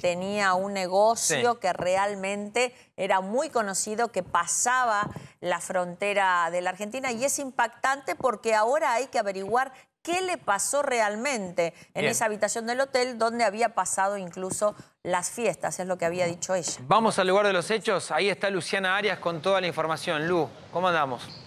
tenía un negocio que realmente era muy conocido, que pasaba la frontera de la Argentina y es impactante porque ahora hay que averiguar qué le pasó realmente en esa habitación del hotel donde había pasado incluso las fiestas, es lo que había dicho ella. Vamos al lugar de los hechos, ahí está Luciana Arias con toda la información. Lu, ¿cómo andamos?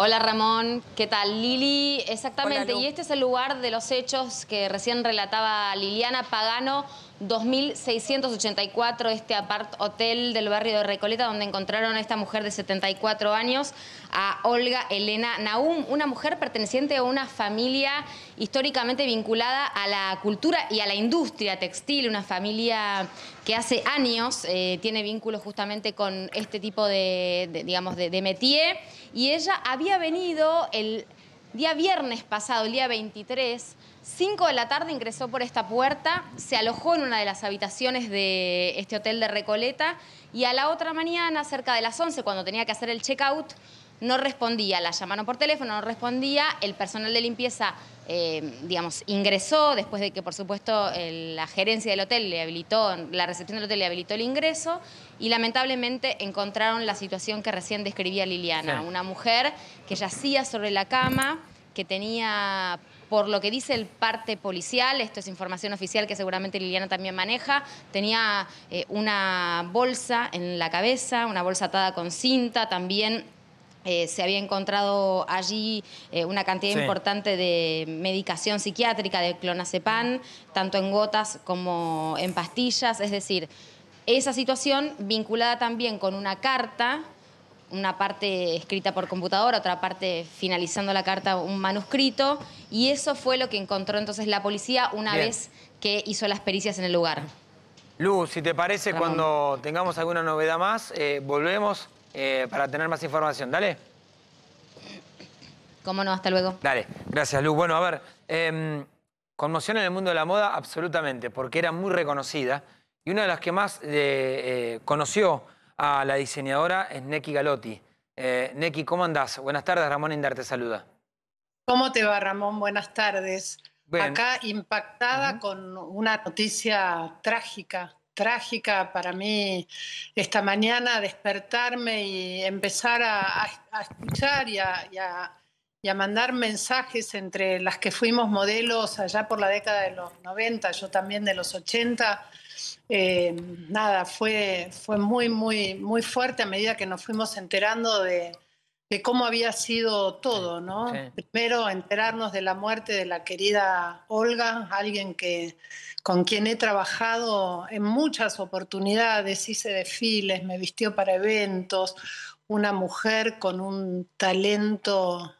Hola Ramón, ¿qué tal? Lili, exactamente, y este es el lugar de los hechos que recién relataba Liliana Pagano, 2684, este apart hotel del barrio de Recoleta, donde encontraron a esta mujer de 74 años, a Olga Elena Naum, una mujer perteneciente a una familia históricamente vinculada a la cultura y a la industria textil, una familia que hace años eh, tiene vínculos justamente con este tipo de, digamos, de, de métier. Y ella había venido el día viernes pasado, el día 23, 5 de la tarde ingresó por esta puerta, se alojó en una de las habitaciones de este hotel de Recoleta y a la otra mañana, cerca de las 11, cuando tenía que hacer el check-out, no respondía, la llamaron por teléfono, no respondía, el personal de limpieza, eh, digamos, ingresó después de que, por supuesto, la gerencia del hotel le habilitó, la recepción del hotel le habilitó el ingreso y lamentablemente encontraron la situación que recién describía Liliana, una mujer que yacía sobre la cama, que tenía por lo que dice el parte policial, esto es información oficial que seguramente Liliana también maneja, tenía eh, una bolsa en la cabeza, una bolsa atada con cinta, también eh, se había encontrado allí eh, una cantidad importante de medicación psiquiátrica, de clonazepam, tanto en gotas como en pastillas. Es decir, esa situación vinculada también con una carta, una parte escrita por computadora, otra parte finalizando la carta, un manuscrito, y eso fue lo que encontró entonces la policía una vez que hizo las pericias en el lugar. Lu, si te parece, cuando tengamos alguna novedad más, eh, volvemos eh, para tener más información. Dale. Cómo no, hasta luego. Dale, gracias Lu. Bueno, a ver, em, conmoción en el mundo de la moda absolutamente, porque era muy reconocida y una de las que más eh, eh, conoció a la diseñadora es Neki Galotti. Neki, ¿cómo andás? Buenas tardes, Ramón Indar te saluda. ¿Cómo te va, Ramón? Buenas tardes. Acá impactada con una noticia trágica trágica para mí esta mañana despertarme y empezar a, escuchar y a, mandar mensajes entre las que fuimos modelos allá por la década de los 90, yo también de los 80. Eh, nada, fue, fue muy, muy, muy fuerte a medida que nos fuimos enterando de, de cómo había sido todo, ¿no? Primero enterarnos de la muerte de la querida Olga, alguien que, con quien he trabajado en muchas oportunidades, hice desfiles, me vistió para eventos, una mujer con un talento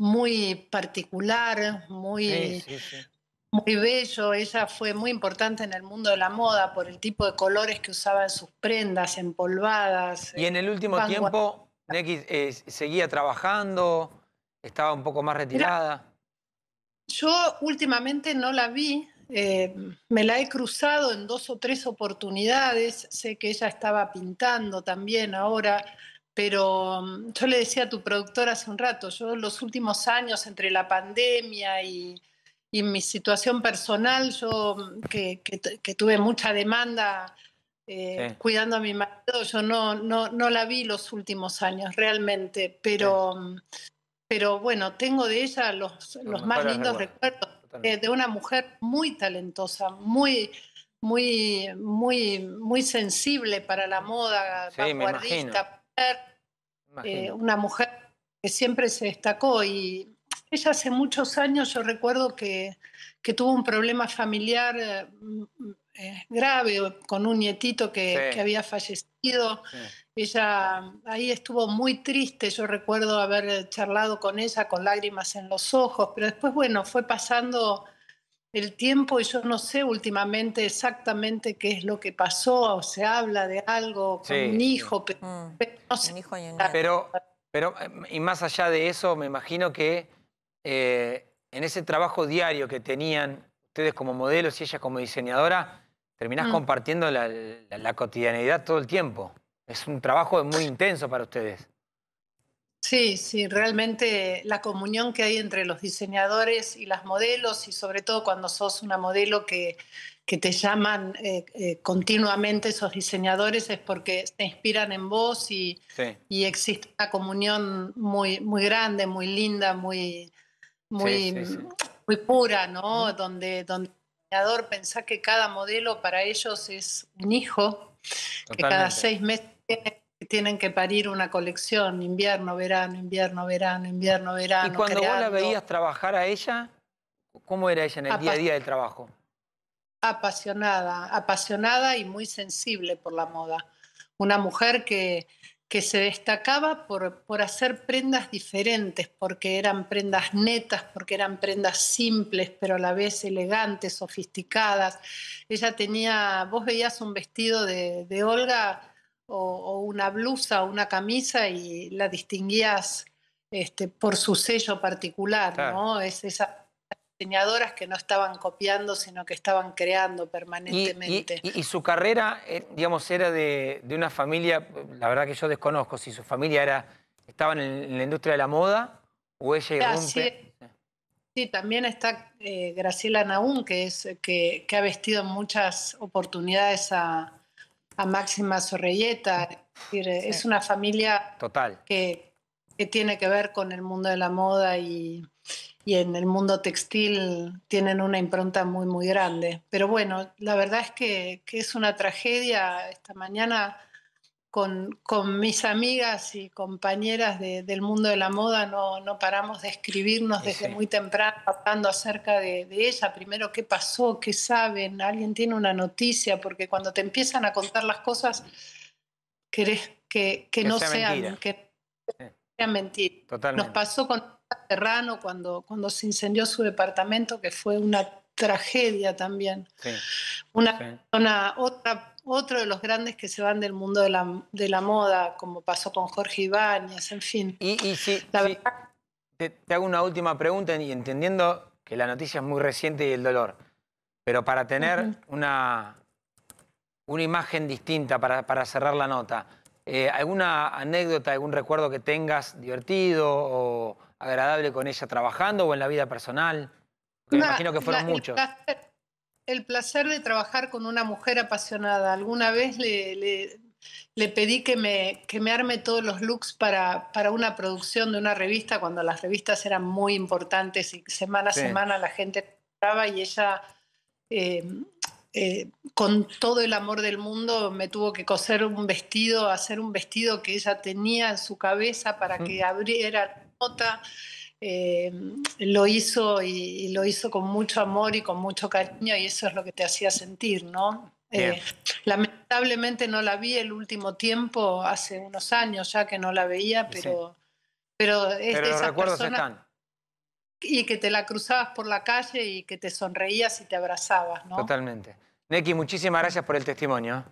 muy particular, muy, muy bello. Ella fue muy importante en el mundo de la moda por el tipo de colores que usaba en sus prendas, empolvadas. Y en el último eh, tiempo eh, seguía trabajando, estaba un poco más retirada. yo últimamente no la vi, eh, me la he cruzado en dos o tres oportunidades, sé que ella estaba pintando también ahora, pero mm, yo le decía a tu productora hace un rato, yo en los últimos años entre la pandemia y, mi situación personal, yo mm, que tuve mucha demanda eh, cuidando a mi marido. Yo no, no, la vi los últimos años, realmente, pero, pero bueno, tengo de ella los, más lindos recuerdos. Eh, de una mujer muy talentosa, muy, muy, muy, muy sensible para la moda, vanguardista, eh, una mujer que siempre se destacó y ella hace muchos años yo recuerdo que, que tuvo un problema familiar eh, grave con un nietito que, había fallecido. Ella ahí estuvo muy triste, yo recuerdo haber charlado con ella con lágrimas en los ojos, pero después, bueno, fue pasando el tiempo y yo no sé últimamente exactamente qué es lo que pasó, o se habla de algo con un hijo, mm. pero, no sé. y pero, eh, y más allá de eso, me imagino que eh, en ese trabajo diario que tenían ustedes como modelos y ella como diseñadora, Terminás mm. compartiendo la, la, cotidianidad todo el tiempo. Es un trabajo muy intenso para ustedes. Sí, sí, realmente la comunión que hay entre los diseñadores y las modelos, y sobre todo cuando sos una modelo que, te llaman eh, eh, continuamente esos diseñadores, es porque te inspiran en vos y, y existe una comunión muy, muy grande, muy linda, muy, muy, muy pura, ¿no? donde pensá que cada modelo para ellos es un hijo, que cada seis meses tienen que parir una colección, invierno, verano, invierno, verano, invierno, verano. Y cuando vos la veías trabajar a ella, ¿cómo era ella en el día a día del trabajo? Apasionada, apasionada y muy sensible por la moda. Una mujer que, que se destacaba por, hacer prendas diferentes, porque eran prendas netas, porque eran prendas simples, pero a la vez elegantes, sofisticadas. Ella tenía, vos veías un vestido de, de Olga o, una blusa o una camisa y la distinguías este, por su sello particular, ¿no? Es esa diseñadoras que no estaban copiando, sino que estaban creando permanentemente. Y, su carrera, eh, digamos, era de, una familia, la verdad que yo desconozco si su familia era estaba en, la industria de la moda o ella ah, irrumpe. Sí, sí, también está eh, Graciela Naún, que, es, que, ha vestido muchas oportunidades a, Máxima Sorrelleta. Es, es una familia Total. que que tiene que ver con el mundo de la moda y, en el mundo textil tienen una impronta muy, muy grande. Pero bueno, la verdad es que, es una tragedia. Esta mañana con, mis amigas y compañeras del mundo de la moda no, paramos de escribirnos desde muy temprano, hablando acerca de, ella. Primero, ¿qué pasó? ¿Qué saben? ¿Alguien tiene una noticia? Porque cuando te empiezan a contar las cosas, querés que, no sean mentir. Nos pasó con Serrano cuando, cuando se incendió su departamento, que fue una tragedia también. una, otra, otro de los grandes que se van del mundo de la, moda, como pasó con Jorge Ibáñez, en fin. Y, si, te, hago una última pregunta, y entendiendo que la noticia es muy reciente y el dolor, pero para tener una, una imagen distinta, para cerrar la nota. Eh, ¿Alguna anécdota, algún recuerdo que tengas divertido o agradable con ella trabajando o en la vida personal? me imagino que fueron muchos. El placer, de trabajar con una mujer apasionada. Alguna vez le, le, pedí que me, que me arme todos los looks para, para, una producción de una revista, cuando las revistas eran muy importantes y semana a semana la gente estaba y ella... Eh, eh, con todo el amor del mundo me tuvo que coser un vestido, hacer un vestido que ella tenía en su cabeza para que abriera nota. Eh, lo hizo y, lo hizo con mucho amor y con mucho cariño y eso es lo que te hacía sentir, ¿no? Eh, lamentablemente no la vi el último tiempo, hace unos años ya que no la veía, pero, pero, y que te la cruzabas por la calle y que te sonreías y te abrazabas, ¿no? Totalmente. Neki, muchísimas gracias por el testimonio.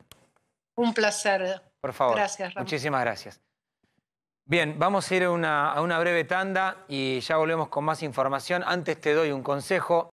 Un placer. Por favor. Gracias, Ramón. Muchísimas gracias. Bien, vamos a ir a una, a una breve tanda y ya volvemos con más información. Antes te doy un consejo.